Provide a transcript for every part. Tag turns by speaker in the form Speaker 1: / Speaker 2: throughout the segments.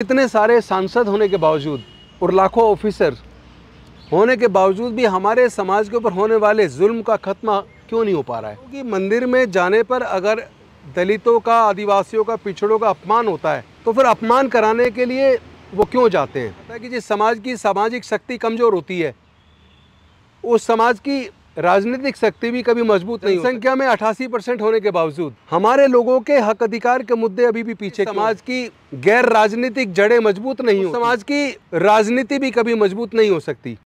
Speaker 1: इतने सारे सांसद होने के बावजूद और लाखों ऑफिसर होने के बावजूद भी हमारे समाज के ऊपर होने वाले जुल्म का खत्मा क्यों नहीं हो पा रहा है क्योंकि मंदिर में जाने पर अगर दलितों का आदिवासियों का पिछड़ों का अपमान होता है तो फिर अपमान कराने के लिए वो क्यों जाते हैं कि जिस समाज की सामाजिक शक्ति कमज़ोर होती है उस समाज की राजनीतिक शक्ति भी कभी मजबूत नहीं संख्या में अठासी परसेंट होने के बावजूद हमारे लोगों के हक अधिकार के मुद्दे अभी भी पीछे समाज की गैर राजनीतिक जड़ें मजबूत नहीं हो समाज की राजनीति भी कभी मजबूत नहीं हो सकती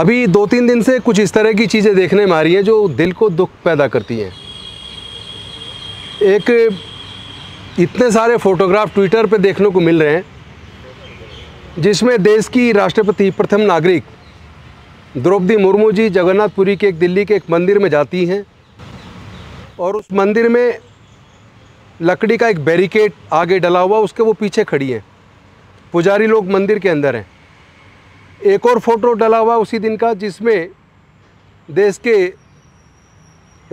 Speaker 1: अभी दो तीन दिन से कुछ इस तरह की चीज़ें देखने में आ रही हैं जो दिल को दुख पैदा करती हैं एक इतने सारे फोटोग्राफ ट्विटर पे देखने को मिल रहे हैं जिसमें देश की राष्ट्रपति प्रथम नागरिक द्रौपदी मुर्मू जी जगन्नाथपुरी के एक दिल्ली के एक मंदिर में जाती हैं और उस मंदिर में लकड़ी का एक बैरिकेड आगे डला हुआ उसके वो पीछे खड़ी हैं पुजारी लोग मंदिर के अंदर हैं एक और फ़ोटो डला हुआ उसी दिन का जिसमें देश के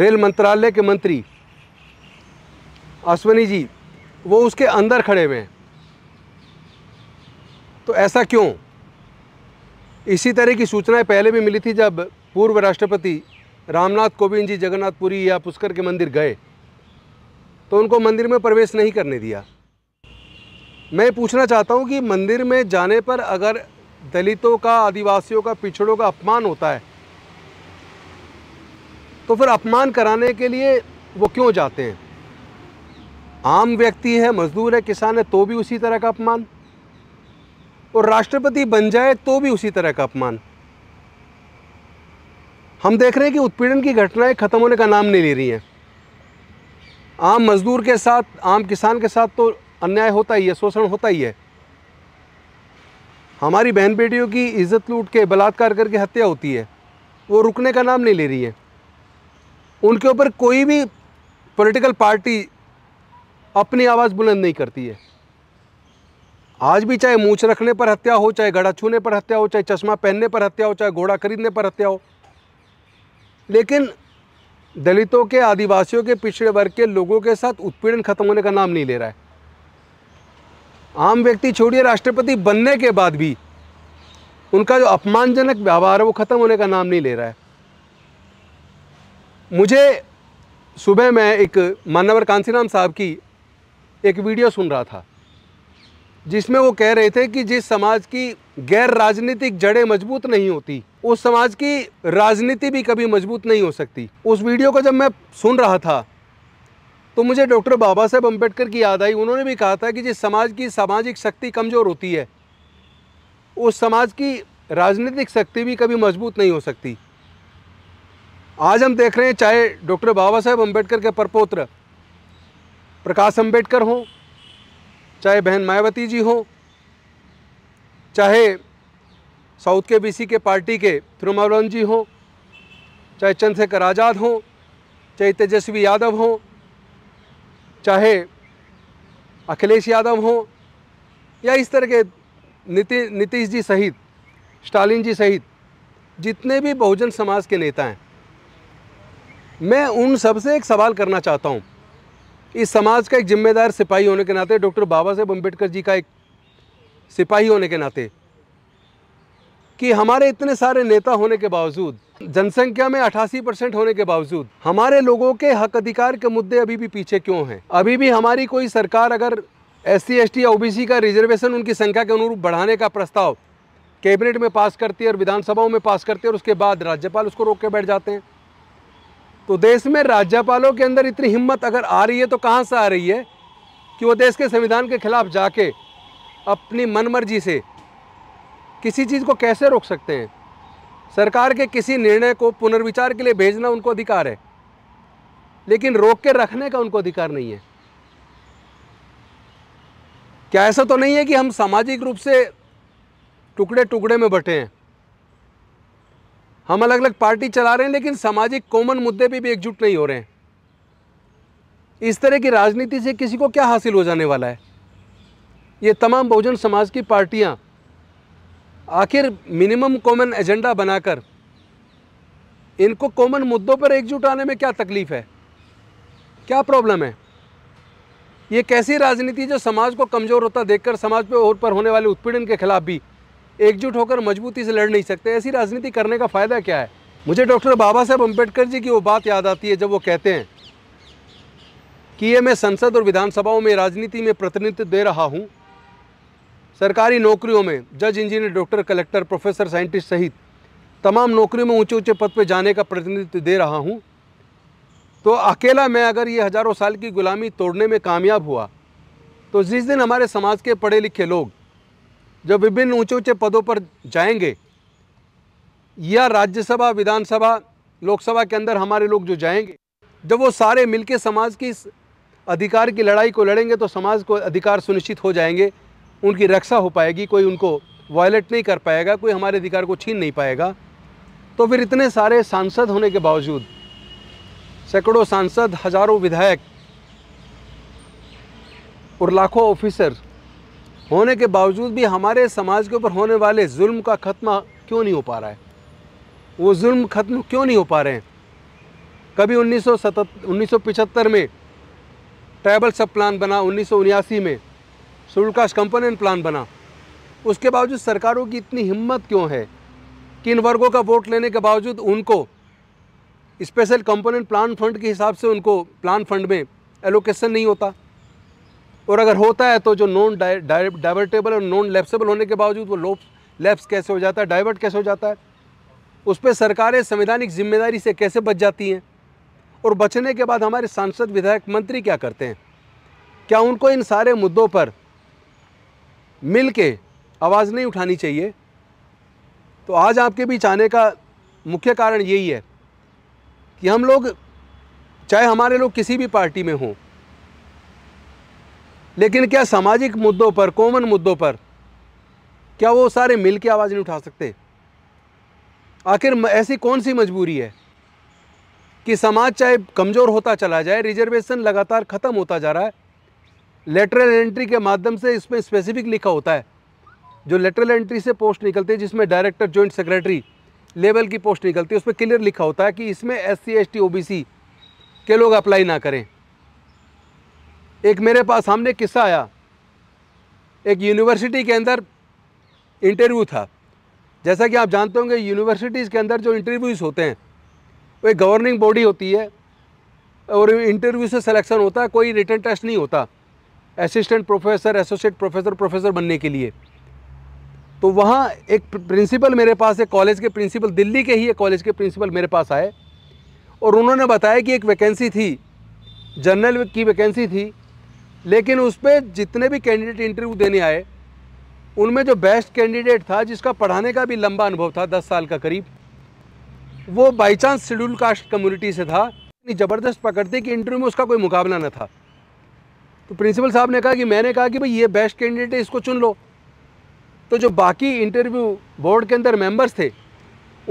Speaker 1: रेल मंत्रालय के मंत्री अश्वनी जी वो उसके अंदर खड़े हुए हैं तो ऐसा क्यों इसी तरह की सूचनाएं पहले भी मिली थी जब पूर्व राष्ट्रपति रामनाथ कोविंद जी जगन्नाथपुरी या पुष्कर के मंदिर गए तो उनको मंदिर में प्रवेश नहीं करने दिया मैं पूछना चाहता हूँ कि मंदिर में जाने पर अगर दलितों का आदिवासियों का पिछड़ों का अपमान होता है तो फिर अपमान कराने के लिए वो क्यों जाते हैं आम व्यक्ति है मज़दूर है किसान है तो भी उसी तरह का अपमान और राष्ट्रपति बन जाए तो भी उसी तरह का अपमान हम देख रहे हैं कि उत्पीड़न की घटनाएं ख़त्म होने का नाम नहीं ले रही हैं आम मज़दूर के साथ आम किसान के साथ तो अन्याय होता ही है शोषण होता ही है हमारी बहन बेटियों की इज्जत लूट के बलात्कार करके हत्या होती है वो रुकने का नाम नहीं ले रही है उनके ऊपर कोई भी पॉलिटिकल पार्टी अपनी आवाज़ बुलंद नहीं करती है आज भी चाहे मूछ रखने पर हत्या हो चाहे गड़ा छूने पर हत्या हो चाहे चश्मा पहनने पर हत्या हो चाहे घोड़ा खरीदने पर हत्या हो लेकिन दलितों के आदिवासियों के पिछड़े वर्ग के लोगों के साथ उत्पीड़न खत्म होने का नाम नहीं ले रहा है आम व्यक्ति छोड़िए राष्ट्रपति बनने के बाद भी उनका जो अपमानजनक व्यवहार है वो ख़त्म होने का नाम नहीं ले रहा है मुझे सुबह मैं एक मानवर कांसीराम साहब की एक वीडियो सुन रहा था जिसमें वो कह रहे थे कि जिस समाज की गैर राजनीतिक जड़ें मजबूत नहीं होती उस समाज की राजनीति भी कभी मजबूत नहीं हो सकती उस वीडियो को जब मैं सुन रहा था तो मुझे डॉक्टर बाबा साहेब अम्बेडकर की याद आई उन्होंने भी कहा था कि जिस समाज की सामाजिक शक्ति कमज़ोर होती है उस समाज की राजनीतिक शक्ति भी कभी मजबूत नहीं हो सकती आज हम देख रहे हैं चाहे डॉक्टर बाबा साहेब अम्बेडकर के परपोत्र प्रकाश अंबेडकर हों चाहे बहन मायावती जी हों चाहे साउथ के बीसी के पार्टी के तिरुमावलन जी हों चाहे चंद्रशेखर आज़ाद हों चाहे तेजस्वी यादव हों चाहे अखिलेश यादव हों या इस तरह के नीति नीतीश जी सहित स्टालिन जी सहित जितने भी बहुजन समाज के नेता हैं मैं उन सबसे एक सवाल करना चाहता हूँ इस समाज का एक जिम्मेदार सिपाही होने के नाते डॉक्टर बाबा साहेब अम्बेडकर जी का एक सिपाही होने के नाते कि हमारे इतने सारे नेता होने के बावजूद जनसंख्या में 88 परसेंट होने के बावजूद हमारे लोगों के हक अधिकार के मुद्दे अभी भी पीछे क्यों हैं अभी भी हमारी कोई सरकार अगर एस सी एस टी या ओ का रिजर्वेशन उनकी संख्या के अनुरूप बढ़ाने का प्रस्ताव कैबिनेट में पास करती है और विधानसभाओं में पास करती है और उसके बाद राज्यपाल उसको रोक के बैठ जाते हैं तो देश में राज्यपालों के अंदर इतनी हिम्मत अगर आ रही है तो कहाँ से आ रही है कि वो देश के संविधान के खिलाफ जाके अपनी मनमर्जी से किसी चीज़ को कैसे रोक सकते हैं सरकार के किसी निर्णय को पुनर्विचार के लिए भेजना उनको अधिकार है लेकिन रोक के रखने का उनको अधिकार नहीं है क्या ऐसा तो नहीं है कि हम सामाजिक रूप से टुकड़े टुकड़े में बटे हैं हम अलग अलग पार्टी चला रहे हैं लेकिन सामाजिक कॉमन मुद्दे पे भी एकजुट नहीं हो रहे हैं इस तरह की राजनीति से किसी को क्या हासिल हो जाने वाला है ये तमाम बहुजन समाज की पार्टियाँ आखिर मिनिमम कॉमन एजेंडा बनाकर इनको कॉमन मुद्दों पर एकजुट आने में क्या तकलीफ़ है क्या प्रॉब्लम है ये कैसी राजनीति जो समाज को कमज़ोर होता देखकर समाज पे और पर होने वाले उत्पीड़न के खिलाफ भी एकजुट होकर मजबूती से लड़ नहीं सकते ऐसी राजनीति करने का फ़ायदा क्या है मुझे डॉक्टर बाबा साहब अम्बेडकर जी की वो बात याद आती है जब वो कहते हैं कि ये मैं संसद और विधानसभाओं में राजनीति में प्रतिनिधित्व दे रहा हूँ सरकारी नौकरियों में जज engineer doctor collector professor scientist सहित तमाम नौकरियों में ऊंचे ऊंचे पद पर जाने का प्रतिनिधित्व दे रहा हूँ तो अकेला मैं अगर ये हज़ारों साल की गुलामी तोड़ने में कामयाब हुआ तो जिस दिन हमारे समाज के पढ़े लिखे लोग जो विभिन्न ऊंचे ऊंचे पदों पर जाएंगे या राज्यसभा विधानसभा लोकसभा के अंदर हमारे लोग जो जाएंगे जब वो सारे मिलके समाज की अधिकार की लड़ाई को लड़ेंगे तो समाज को अधिकार सुनिश्चित हो जाएंगे उनकी रक्षा हो पाएगी कोई उनको वायलेट नहीं कर पाएगा कोई हमारे अधिकार को छीन नहीं पाएगा तो फिर इतने सारे सांसद होने के बावजूद सैकड़ों सांसद हजारों विधायक और लाखों ऑफिसर होने के बावजूद भी हमारे समाज के ऊपर होने वाले जुल्म का ख़त्मा क्यों नहीं हो पा रहा है वो जुल्म ख़त्म क्यों नहीं हो पा रहे हैं कभी उन्नीस सौ में ट्राइबल सब प्लान बना उन्नीस में सुलकाश कंपोनेंट प्लान बना उसके बावजूद सरकारों की इतनी हिम्मत क्यों है कि इन वर्गों का वोट लेने के बावजूद उनको स्पेशल कंपोनेंट प्लान फंड के हिसाब से उनको प्लान फंड में एलोकेशन नहीं होता और अगर होता है तो जो नॉन डाइवर्टेबल और नॉन लेप्सेबल होने के बावजूद वो लोप लेप्स कैसे हो जाता है डाइवर्ट कैसे हो जाता है उस पर सरकारें संवैधानिक जिम्मेदारी से कैसे बच जाती हैं और बचने के बाद हमारे सांसद विधायक मंत्री क्या करते हैं क्या उनको इन सारे मुद्दों पर मिल के आवाज़ नहीं उठानी चाहिए तो आज आपके बीच आने का मुख्य कारण यही है कि हम लोग चाहे हमारे लोग किसी भी पार्टी में हों लेकिन क्या सामाजिक मुद्दों पर कॉमन मुद्दों पर क्या वो सारे मिल के आवाज़ नहीं उठा सकते आखिर ऐसी कौन सी मजबूरी है कि समाज चाहे कमज़ोर होता चला जाए रिजर्वेशन लगातार ख़त्म होता जा रहा है लेटरल एंट्री के माध्यम से इसमें स्पेसिफिक लिखा होता है जो लेटरल एंट्री से पोस्ट निकलती है जिसमें डायरेक्टर जॉइंट सेक्रेटरी लेवल की पोस्ट निकलती है उसमें क्लियर लिखा होता है कि इसमें S C S T O B C के लोग अप्लाई ना करें एक मेरे पास सामने किस्सा आया एक यूनिवर्सिटी के अंदर इंटरव्यू था जैसा कि आप जानते होंगे यूनिवर्सिटीज़ के अंदर जो इंटरव्यूज़ होते हैं वो एक गवर्निंग बॉडी होती है और इंटरव्यू से सिलेक्शन होता है कोई रिटर्न टेस्ट नहीं होता assistant professor associate professor professor बनने के लिए तो वहाँ एक प्रिंसिपल मेरे पास एक कॉलेज के प्रिंसिपल दिल्ली के ही एक कॉलेज के प्रिंसिपल मेरे पास आए और उन्होंने बताया कि एक वैकेंसी थी जर्नल की वैकेंसी थी लेकिन उस पर जितने भी कैंडिडेट इंटरव्यू देने आए उनमें जो बेस्ट कैंडिडेट था जिसका पढ़ाने का भी लंबा अनुभव था दस साल का करीब वो by chance schedule caste community से था इतनी ज़बरदस्त पकड़ती कि इंटरव्यू में उसका कोई मुकाबला न था तो प्रिंसिपल साहब ने कहा कि मैंने कहा कि भाई ये बेस्ट कैंडिडेट है इसको चुन लो तो जो बाकी इंटरव्यू बोर्ड के अंदर मेंबर्स थे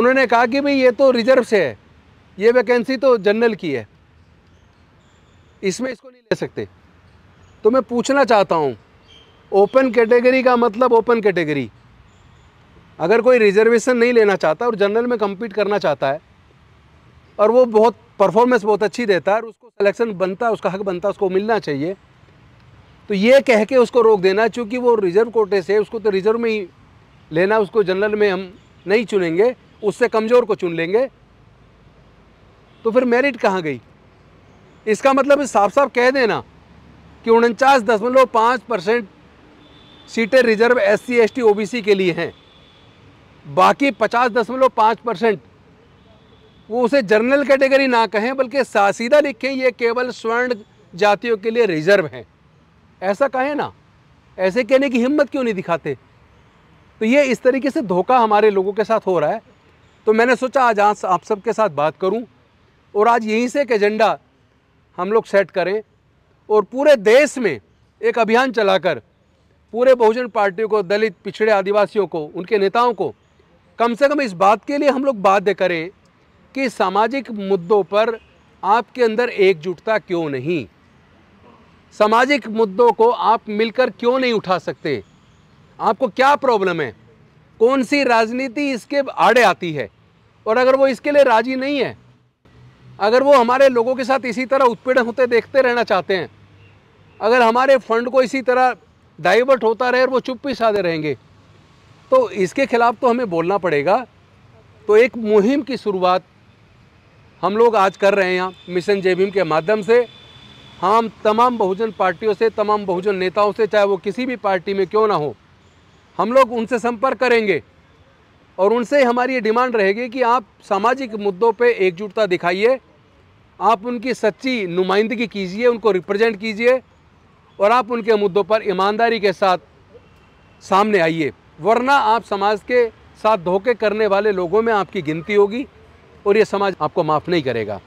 Speaker 1: उन्होंने कहा कि भाई ये तो रिजर्व से है ये वैकेंसी तो जनरल की है इसमें इसको नहीं ले सकते तो मैं पूछना चाहता हूँ ओपन कैटेगरी का मतलब ओपन कैटेगरी अगर कोई रिजर्वेशन नहीं लेना चाहता और जनरल में कम्पीट करना चाहता है और वो बहुत परफॉर्मेंस बहुत अच्छी देता है और उसको सिलेक्शन बनता है उसका हक बनता है उसको मिलना चाहिए तो ये कह के उसको रोक देना चूँकि वो रिज़र्व कोटे से उसको तो रिज़र्व में ही लेना उसको जनरल में हम नहीं चुनेंगे उससे कमज़ोर को चुन लेंगे तो फिर मेरिट कहाँ गई इसका मतलब साफ साफ कह देना कि उनचास दशमलव पाँच परसेंट सीटें reserve S C S T O B C के लिए हैं बाकी पचास दशमलव पाँच परसेंट वो उसे जनरल कैटेगरी ना कहें बल्कि सासीदा लिखें ये केवल स्वर्ण जातियों के लिए रिजर्व हैं ऐसा कहें ना ऐसे कहने की हिम्मत क्यों नहीं दिखाते तो ये इस तरीके से धोखा हमारे लोगों के साथ हो रहा है तो मैंने सोचा आज आज आप सबके साथ बात करूं और आज यहीं से एक एजेंडा हम लोग सेट करें और पूरे देश में एक अभियान चलाकर पूरे बहुजन पार्टी को दलित पिछड़े आदिवासियों को उनके नेताओं को कम से कम इस बात के लिए हम लोग बाध्य करें कि सामाजिक मुद्दों पर आपके अंदर एकजुटता क्यों नहीं सामाजिक मुद्दों को आप मिलकर क्यों नहीं उठा सकते आपको क्या प्रॉब्लम है कौन सी राजनीति इसके आड़े आती है और अगर वो इसके लिए राजी नहीं है अगर वो हमारे लोगों के साथ इसी तरह उत्पीड़न होते देखते रहना चाहते हैं अगर हमारे फंड को इसी तरह डाइवर्ट होता रहे और वो चुप भी साधे रहेंगे तो इसके खिलाफ तो हमें बोलना पड़ेगा तो एक मुहिम की शुरुआत हम लोग आज कर रहे हैं यहाँ मिशन जे के माध्यम से हम तमाम बहुजन पार्टियों से तमाम बहुजन नेताओं से चाहे वो किसी भी पार्टी में क्यों ना हो हम लोग उनसे संपर्क करेंगे और उनसे हमारी ये डिमांड रहेगी कि आप सामाजिक मुद्दों पे एकजुटता दिखाइए आप उनकी सच्ची नुमाइंदगी कीजिए उनको रिप्रेजेंट कीजिए और आप उनके मुद्दों पर ईमानदारी के साथ सामने आइए वरना आप समाज के साथ धोखे करने वाले लोगों में आपकी गिनती होगी और ये समाज आपको माफ़ नहीं करेगा